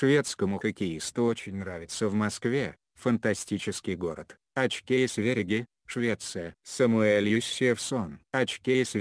Шведскому хоккеисту очень нравится в Москве, фантастический город. Очки из Швеция. Самуэль Юсефсон. Очки из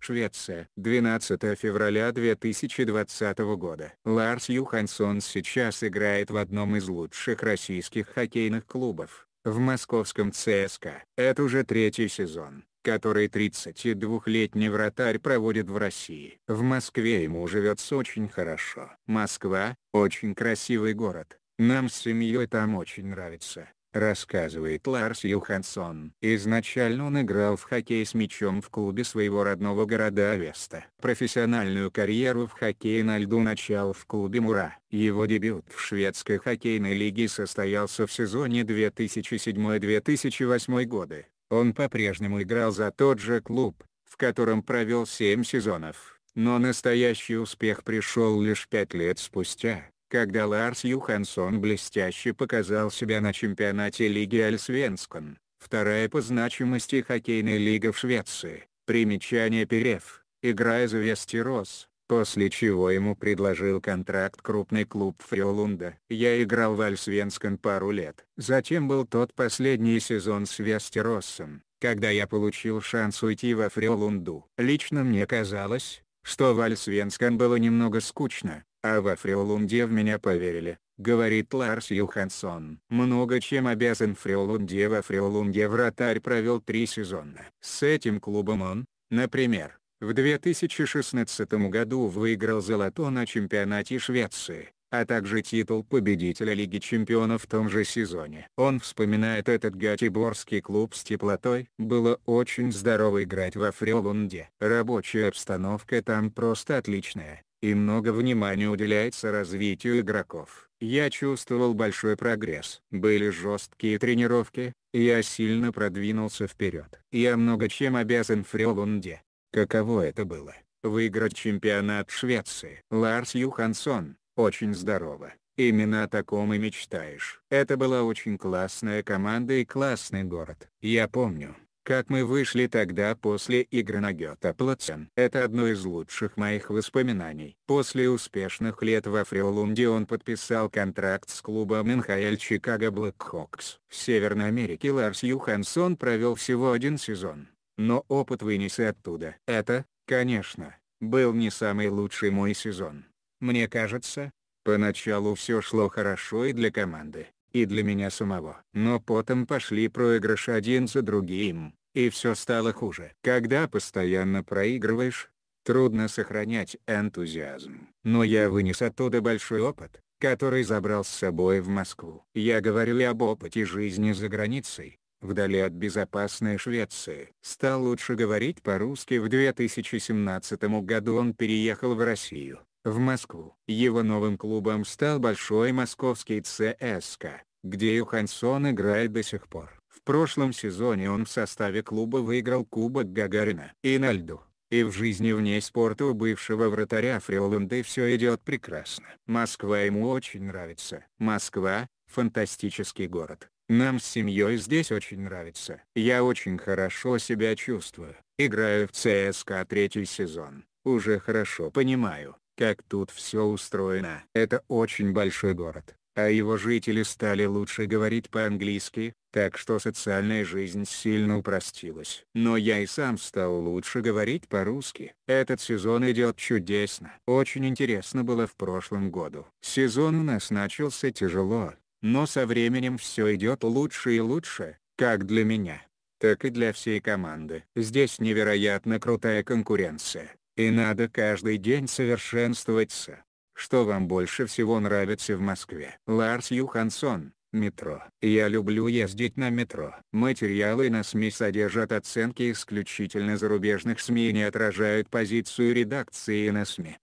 Швеция. 12 февраля 2020 года. Ларс Юхансон сейчас играет в одном из лучших российских хоккейных клубов, в московском ЦСКА. Это уже третий сезон который 32-летний вратарь проводит в России. В Москве ему живется очень хорошо. Москва – очень красивый город, нам с семьей там очень нравится рассказывает Ларс Юхансон. Изначально он играл в хоккей с мячом в клубе своего родного города Авеста. Профессиональную карьеру в хоккее на льду начал в клубе Мура. Его дебют в шведской хоккейной лиге состоялся в сезоне 2007-2008 годы. Он по-прежнему играл за тот же клуб, в котором провел 7 сезонов, но настоящий успех пришел лишь 5 лет спустя, когда Ларс Юхансон блестяще показал себя на чемпионате Лиги Альсвенскан, вторая по значимости хоккейная лига в Швеции. Примечание Перев, играя за Вестерос, после чего ему предложил контракт крупный клуб Фриолунда. Я играл в Альсвенском пару лет. Затем был тот последний сезон с Вестеросом, когда я получил шанс уйти во Фриолунду. Лично мне казалось, что в Альсвенском было немного скучно, а во Фриолунде в меня поверили, говорит Ларс Юхансон. Много чем обязан Фриолунде во Фриолунде вратарь провел три сезона. С этим клубом он, например, в 2016 году выиграл золото на чемпионате Швеции, а также титул победителя Лиги Чемпионов в том же сезоне. Он вспоминает этот гатиборский клуб с теплотой. Было очень здорово играть во Фрелунде. Рабочая обстановка там просто отличная, и много внимания уделяется развитию игроков. Я чувствовал большой прогресс. Были жесткие тренировки, я сильно продвинулся вперед. Я много чем обязан Фрелунде. Каково это было, выиграть чемпионат Швеции? Ларс Юхансон, очень здорово. Именно о таком и мечтаешь. Это была очень классная команда и классный город. Я помню, как мы вышли тогда после игры на Гёта-Плацен. Это одно из лучших моих воспоминаний. После успешных лет во Фрилунде он подписал контракт с клубом НХЛ Чикаго Блэкхокс. В Северной Америке Ларс Юхансон провел всего один сезон но опыт вынес и оттуда. Это, конечно, был не самый лучший мой сезон. Мне кажется, поначалу все шло хорошо и для команды, и для меня самого. Но потом пошли проигрыши один за другим, и все стало хуже. Когда постоянно проигрываешь, трудно сохранять энтузиазм. Но я вынес оттуда большой опыт, который забрал с собой в Москву. Я говорил и об опыте жизни за границей, вдали от безопасной Швеции. Стал лучше говорить по-русски в 2017 году он переехал в Россию, в Москву. Его новым клубом стал Большой Московский ЦСКА, где Юхансон играет до сих пор. В прошлом сезоне он в составе клуба выиграл Кубок Гагарина. И на льду, и в жизни вне спорта у бывшего вратаря Фриланды все идет прекрасно. Москва ему очень нравится. Москва – фантастический город. Нам с семьей здесь очень нравится. Я очень хорошо себя чувствую. Играю в ЦСКА третий сезон. Уже хорошо понимаю, как тут все устроено. Это очень большой город, а его жители стали лучше говорить по-английски, так что социальная жизнь сильно упростилась. Но я и сам стал лучше говорить по-русски. Этот сезон идет чудесно. Очень интересно было в прошлом году. Сезон у нас начался тяжело, но со временем все идет лучше и лучше, как для меня, так и для всей команды. Здесь невероятно крутая конкуренция, и надо каждый день совершенствоваться. Что вам больше всего нравится в Москве? Ларс Юхансон, метро. Я люблю ездить на метро. Материалы на СМИ содержат оценки исключительно зарубежных СМИ и не отражают позицию редакции на СМИ.